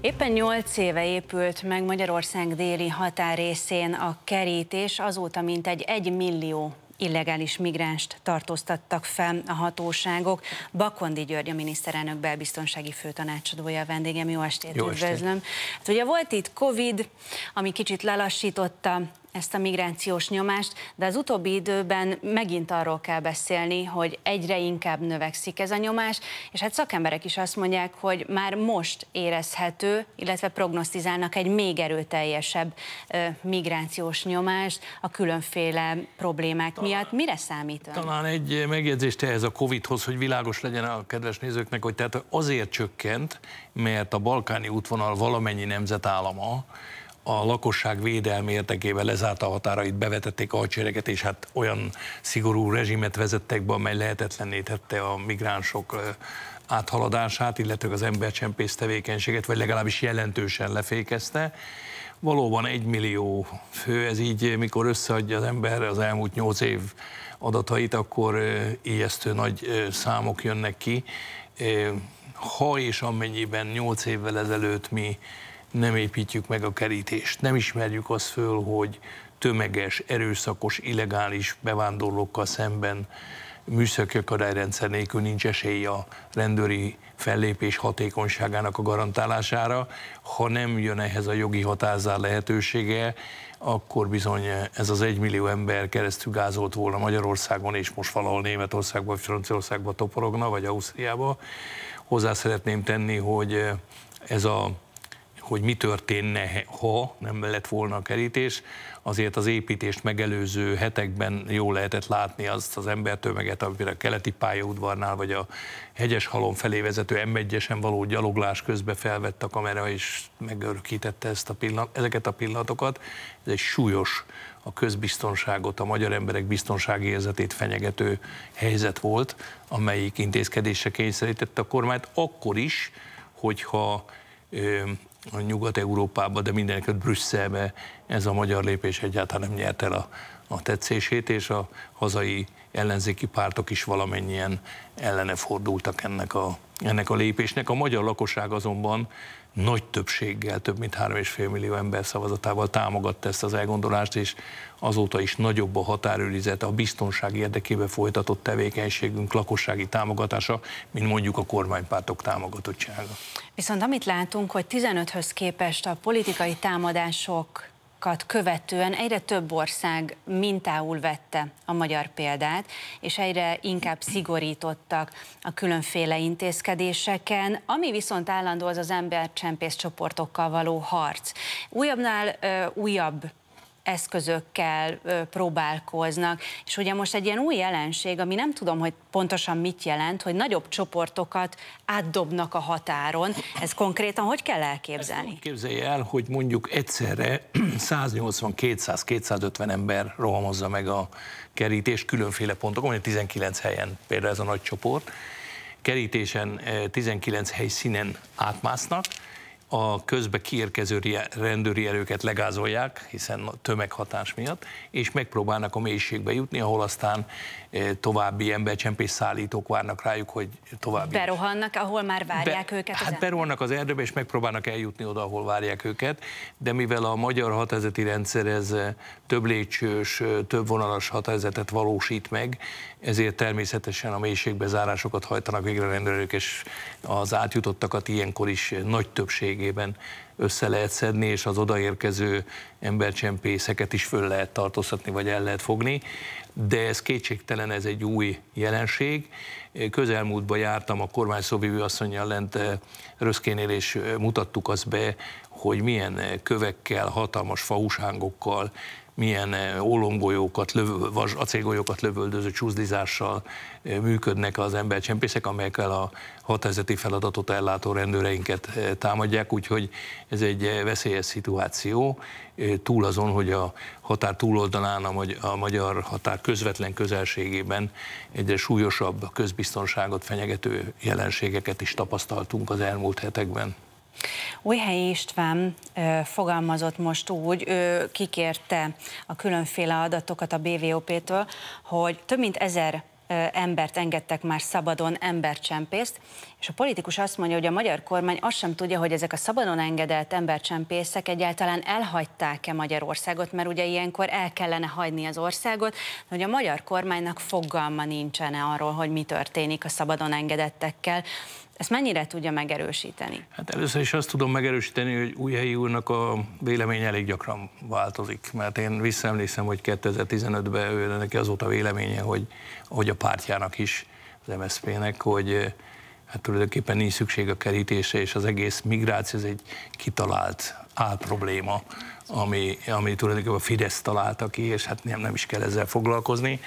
Éppen 8 éve épült meg Magyarország déli határészén a kerítés, azóta mintegy 1 millió illegális migránst tartóztattak fel a hatóságok. Bakondi György, a miniszterelnök belbiztonsági főtanácsadója a vendégem. Jó estét, Jó üdvözlöm. Estét. Hát ugye volt itt Covid, ami kicsit lelassította ezt a migrációs nyomást, de az utóbbi időben megint arról kell beszélni, hogy egyre inkább növekszik ez a nyomás, és hát szakemberek is azt mondják, hogy már most érezhető, illetve prognosztizálnak egy még erőteljesebb ö, migrációs nyomást a különféle problémák talán, miatt. Mire számít? Ön? Talán egy megjegyzést ehhez a Covid-hoz, hogy világos legyen a kedves nézőknek, hogy tehát azért csökkent, mert a balkáni útvonal valamennyi nemzetállama a lakosság védelmi érdekében lezárta a határait, bevetették a hadsereget, és hát olyan szigorú rezsimet vezettek be, amely lehetetlenné tette a migránsok áthaladását, illetve az embercsempész tevékenységet, vagy legalábbis jelentősen lefékezte. Valóban egy millió fő, ez így, mikor összeadja az ember az elmúlt nyolc év adatait, akkor ijesztő nagy számok jönnek ki. Ha és amennyiben nyolc évvel ezelőtt mi nem építjük meg a kerítést, nem ismerjük azt föl, hogy tömeges, erőszakos, illegális bevándorlókkal szemben műszaki akadályrendszer nélkül nincs esély a rendőri fellépés hatékonyságának a garantálására. Ha nem jön ehhez a jogi határzár lehetősége, akkor bizony ez az egymillió ember keresztül gázolt volna Magyarországon, és most valahol Németországban, Franciaországban toporogna, vagy Ausztriába. Hozzá szeretném tenni, hogy ez a hogy mi történne, ha nem lett volna a kerítés, azért az építést megelőző hetekben jól lehetett látni azt az embertömeget, amire a keleti pályaudvarnál, vagy a hegyes halom felé vezető m 1 való gyaloglás közbe felvett a kamera, és megörökítette ezt a pillanat, ezeket a pillanatokat. Ez egy súlyos, a közbiztonságot, a magyar emberek biztonsági érzetét fenyegető helyzet volt, amelyik intézkedésre kényszerítette a kormányt, akkor is, hogyha a Nyugat-Európába, de mindenekelőtt Brüsszelbe ez a magyar lépés egyáltalán nem nyert el a a tetszését, és a hazai ellenzéki pártok is valamennyien ellene fordultak ennek a, ennek a lépésnek. A magyar lakosság azonban nagy többséggel, több mint 3,5 millió ember szavazatával támogatta ezt az elgondolást, és azóta is nagyobb a határőrizet, a biztonság érdekében folytatott tevékenységünk lakossági támogatása, mint mondjuk a kormánypártok támogatottsága. Viszont amit látunk, hogy 15-höz képest a politikai támadások kat követően egyre több ország mintául vette a magyar példát, és egyre inkább szigorítottak a különféle intézkedéseken, ami viszont állandó az az embercsempész csoportokkal való harc. Újabbnál ö, újabb eszközökkel próbálkoznak. És ugye most egy ilyen új jelenség, ami nem tudom, hogy pontosan mit jelent, hogy nagyobb csoportokat átdobnak a határon. Ez konkrétan hogy kell elképzelni? Ezt képzelje el, hogy mondjuk egyszerre 180-200-250 ember rohamozza meg a kerítés különféle pontokon, mondjuk 19 helyen például ez a nagy csoport. Kerítésen 19 eh, helyszínen átmásznak, a közbe kiérkező rendőri erőket legázolják, hiszen a tömeghatás miatt, és megpróbálnak a mélységbe jutni, ahol aztán eh, további embercsempés szállítók várnak rájuk, hogy további... Berohannak, is. ahol már várják Be, őket? Hát az berohannak az erdőbe, és megpróbálnak eljutni oda, ahol várják őket, de mivel a magyar határozati rendszer ez eh, több lépcsős, eh, több vonalas határozatot valósít meg, ezért természetesen a mélységbe zárásokat hajtanak végre rendőrök, és az átjutottakat ilyenkor is nagy többség összességében össze lehet szedni, és az odaérkező embercsempészeket is föl lehet tartóztatni, vagy el lehet fogni. De ez kétségtelen, ez egy új jelenség. Közelmúltban jártam a kormány szóvivő asszonyjal lent eh, Röszkénél, és eh, mutattuk azt be, hogy milyen eh, kövekkel, hatalmas faúsángokkal milyen eh, ólomgolyókat, lövö, vas, acélgolyókat lövöldöző csúszdizással eh, működnek az embercsempészek, amelyekkel a határozati feladatot ellátó rendőreinket eh, támadják, úgyhogy ez egy veszélyes szituáció, túl azon, hogy a határ túloldalán, a, a magyar határ közvetlen közelségében egyre súlyosabb közbiztonságot fenyegető jelenségeket is tapasztaltunk az elmúlt hetekben. Újhelyi István ö, fogalmazott most úgy, ő kikérte a különféle adatokat a BVOP-től, hogy több mint ezer embert engedtek már szabadon, embercsempészt, és a politikus azt mondja, hogy a magyar kormány azt sem tudja, hogy ezek a szabadon engedett embercsempészek egyáltalán elhagyták-e Magyarországot, mert ugye ilyenkor el kellene hagyni az országot, de hogy a magyar kormánynak fogalma nincsen arról, hogy mi történik a szabadon engedettekkel. Ezt mennyire tudja megerősíteni? Hát először is azt tudom megerősíteni, hogy Újhelyi úrnak a vélemény elég gyakran változik, mert én visszaemlékszem, hogy 2015-ben ő neki az volt a véleménye, hogy, hogy a pártjának is, az MSZP-nek, hogy eh, hát tulajdonképpen nincs szükség a kerítése, és az egész migráció ez egy kitalált álprobléma, ami, ami tulajdonképpen a Fidesz találta ki, és hát nem, nem is kell ezzel foglalkozni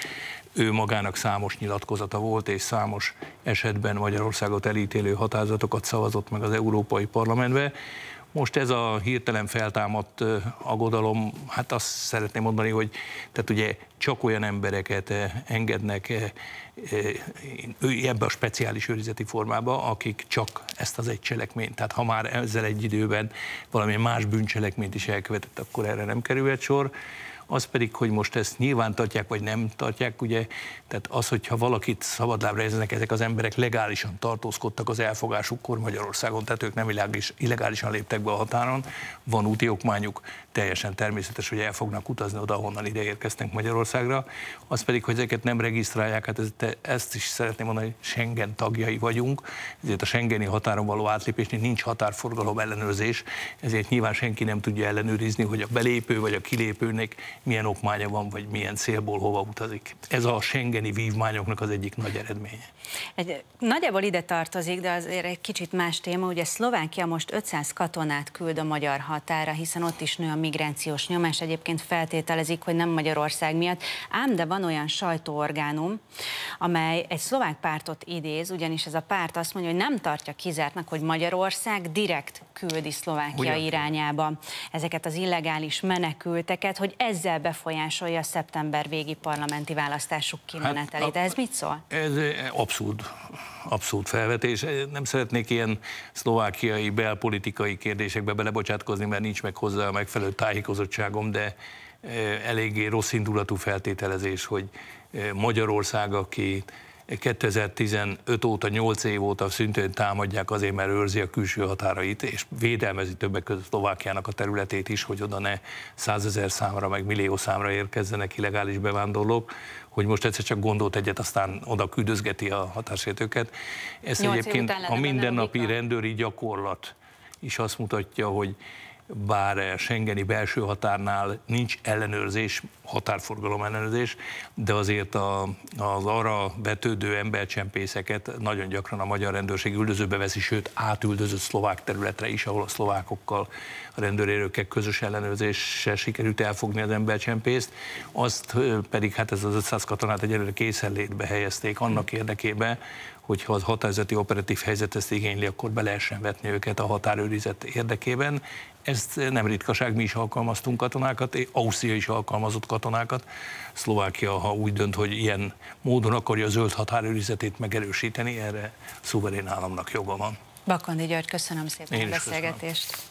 ő magának számos nyilatkozata volt, és számos esetben Magyarországot elítélő határozatokat szavazott meg az Európai Parlamentbe. Most ez a hirtelen feltámadt agodalom, hát azt szeretném mondani, hogy tehát ugye csak olyan embereket engednek ebbe a speciális őrizeti formába, akik csak ezt az egy cselekményt, tehát ha már ezzel egy időben valamilyen más bűncselekményt is elkövetett, akkor erre nem kerülhet sor az pedig, hogy most ezt nyilván tartják, vagy nem tartják, ugye, tehát az, hogyha valakit szabadlábra érzenek ezek az emberek legálisan tartózkodtak az elfogásukkor Magyarországon, tehát ők nem illegális, illegálisan léptek be a határon, van úti okmányuk, teljesen természetes, hogy el fognak utazni oda, honnan ide érkeztek Magyarországra, az pedig, hogy ezeket nem regisztrálják, hát ez, ezt is szeretném mondani, hogy Schengen tagjai vagyunk, ezért a Schengeni határon való átlépésnél nincs határforgalom ellenőrzés, ezért nyilván senki nem tudja ellenőrizni, hogy a belépő vagy a kilépőnek milyen okmánya van, vagy milyen célból hova utazik. Ez a Schengeni vívmányoknak az egyik nagy eredménye. Egy, nagyjából ide tartozik, de azért egy kicsit más téma. Ugye Szlovákia most 500 katonát küld a magyar határa, hiszen ott is nő a migrációs nyomás. Egyébként feltételezik, hogy nem Magyarország miatt. Ám de van olyan sajtóorgánum, amely egy szlovák pártot idéz, ugyanis ez a párt azt mondja, hogy nem tartja kizártnak, hogy Magyarország direkt küldi Szlovákia Ugyan? irányába ezeket az illegális menekülteket, hogy ezzel ezzel befolyásolja a szeptember végi parlamenti választásuk kimenetelét. Hát, ez mit szól? Ez abszurd, abszurd felvetés. Nem szeretnék ilyen szlovákiai belpolitikai kérdésekbe belebocsátkozni, mert nincs meg hozzá a megfelelő tájékozottságom, de eh, eléggé rossz indulatú feltételezés, hogy eh, Magyarország, aki 2015 óta, 8 év óta szintén támadják azért, mert őrzi a külső határait, és védelmezi többek között Szlovákiának a területét is, hogy oda ne százezer számra, meg millió számra érkezzenek illegális bevándorlók, hogy most egyszer csak gondolt egyet, aztán oda küldözgeti a hatásértőket. Ez egyébként a mindennapi rendőri gyakorlat is azt mutatja, hogy bár Schengeni belső határnál nincs ellenőrzés, határforgalom ellenőrzés, de azért a, az arra vetődő embercsempészeket nagyon gyakran a magyar rendőrség üldözőbe veszi, sőt átüldözött szlovák területre is, ahol a szlovákokkal, a rendőrérőkkel közös ellenőrzéssel sikerült elfogni az embercsempészt, azt pedig hát ez az 500 katonát egyelőre készenlétbe helyezték annak érdekében, hogyha az határozati operatív helyzet ezt igényli, akkor be lehessen vetni őket a határőrizet érdekében. Ezt nem ritkaság, mi is alkalmaztunk katonákat, Ausztria is alkalmazott katonákat. Szlovákia, ha úgy dönt, hogy ilyen módon akarja a zöld határőrizetét megerősíteni, erre szuverén államnak joga van. Bakondi György, köszönöm szépen Én a beszélgetést. Köszönöm.